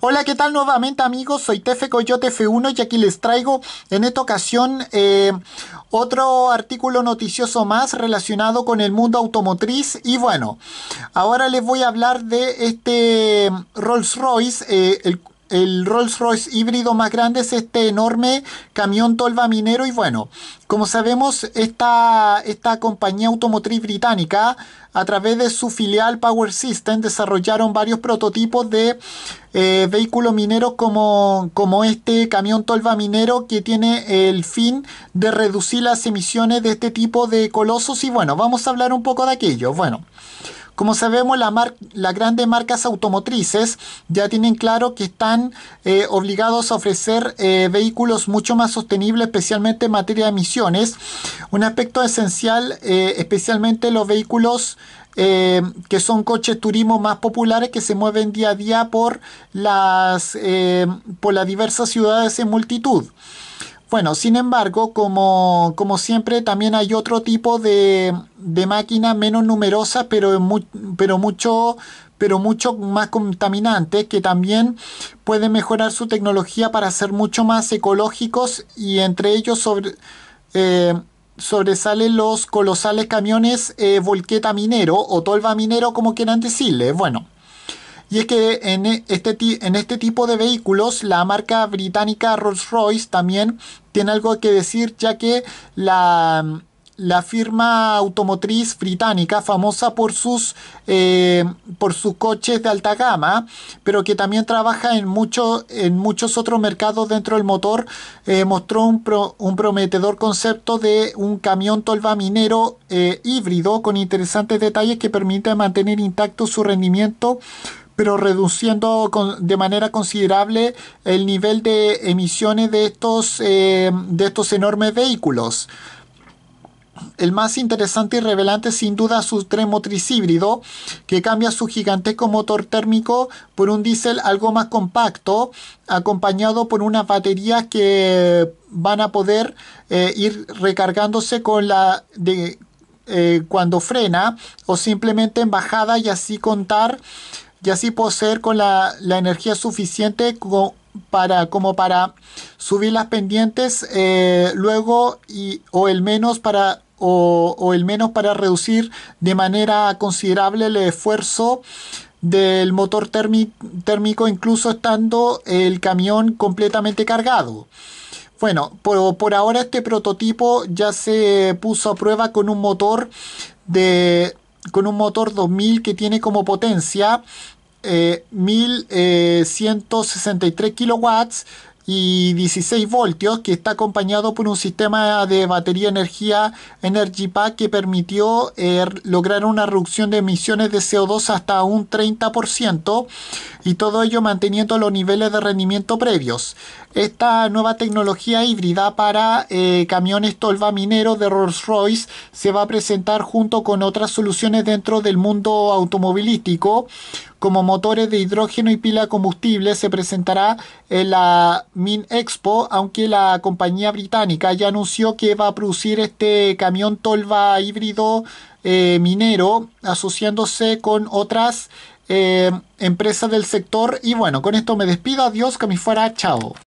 Hola, ¿qué tal nuevamente amigos? Soy Tefe Coyote F1 y aquí les traigo en esta ocasión eh, otro artículo noticioso más relacionado con el mundo automotriz. Y bueno, ahora les voy a hablar de este Rolls Royce, eh, el el Rolls Royce híbrido más grande es este enorme camión tolva minero y bueno, como sabemos esta, esta compañía automotriz británica a través de su filial Power System desarrollaron varios prototipos de eh, vehículos mineros como, como este camión tolva minero que tiene el fin de reducir las emisiones de este tipo de colosos y bueno, vamos a hablar un poco de aquello. Bueno. Como sabemos, las grandes marcas automotrices ya tienen claro que están eh, obligados a ofrecer eh, vehículos mucho más sostenibles, especialmente en materia de emisiones. Un aspecto esencial, eh, especialmente los vehículos que son coches turismo más populares que se mueven día a día por las, por las diversas ciudades en multitud. Bueno, sin embargo, como, como siempre, también hay otro tipo de, de máquinas menos numerosas, pero, pero, mucho, pero mucho más contaminantes, que también pueden mejorar su tecnología para ser mucho más ecológicos y entre ellos eh, sobresalen los colosales camiones eh, volqueta minero o tolva minero, como quieran decirle. Bueno. Y es que en e, este, en este tipo de vehículos la marca británica Rolls-Royce también tiene algo que decir ya que la, la firma automotriz británica, famosa por sus, eh, por sus coches de alta gama, pero que también trabaja en, mucho, en muchos otros mercados dentro del motor, eh, mostró un, prometedor concepto de un camión tolva minero eh, híbrido con interesantes detalles que permite mantener intacto su rendimiento pero reduciendo de manera considerable el nivel de emisiones de estos, eh, de estos enormes vehículos. El más interesante y revelante sin duda su tren motriz híbrido, que cambia su gigantesco motor térmico por un diésel algo más compacto, acompañado por unas baterías que van a poder eh, ir recargándose con la de, eh, cuando frena o simplemente en bajada y así contar y así poseer con la, energía suficiente para, como para subir las pendientes eh, luego y, o el menos para o, el menos para reducir de manera considerable el esfuerzo del motor térmico incluso estando el camión completamente cargado. Bueno, por ahora este prototipo ya se puso a prueba con un motor de con un motor 2000 que tiene como potencia 1163 eh, eh, kilowatts y 16 voltios que está acompañado por un sistema de batería energía Energy Pack que permitió eh, lograr una reducción de emisiones de CO2 hasta un 30% y todo ello manteniendo los niveles de rendimiento previos. Esta nueva tecnología híbrida para eh, camiones tolva minero de Rolls-Royce se va a presentar junto con otras soluciones dentro del mundo automovilístico como motores de hidrógeno y pila combustible se presentará en la Min Expo, aunque la compañía británica ya anunció que va a producir este camión tolva híbrido eh, minero asociándose con otras eh, empresa empresas del sector. Y bueno, con esto me despido. Adiós, que me fuera. Chao.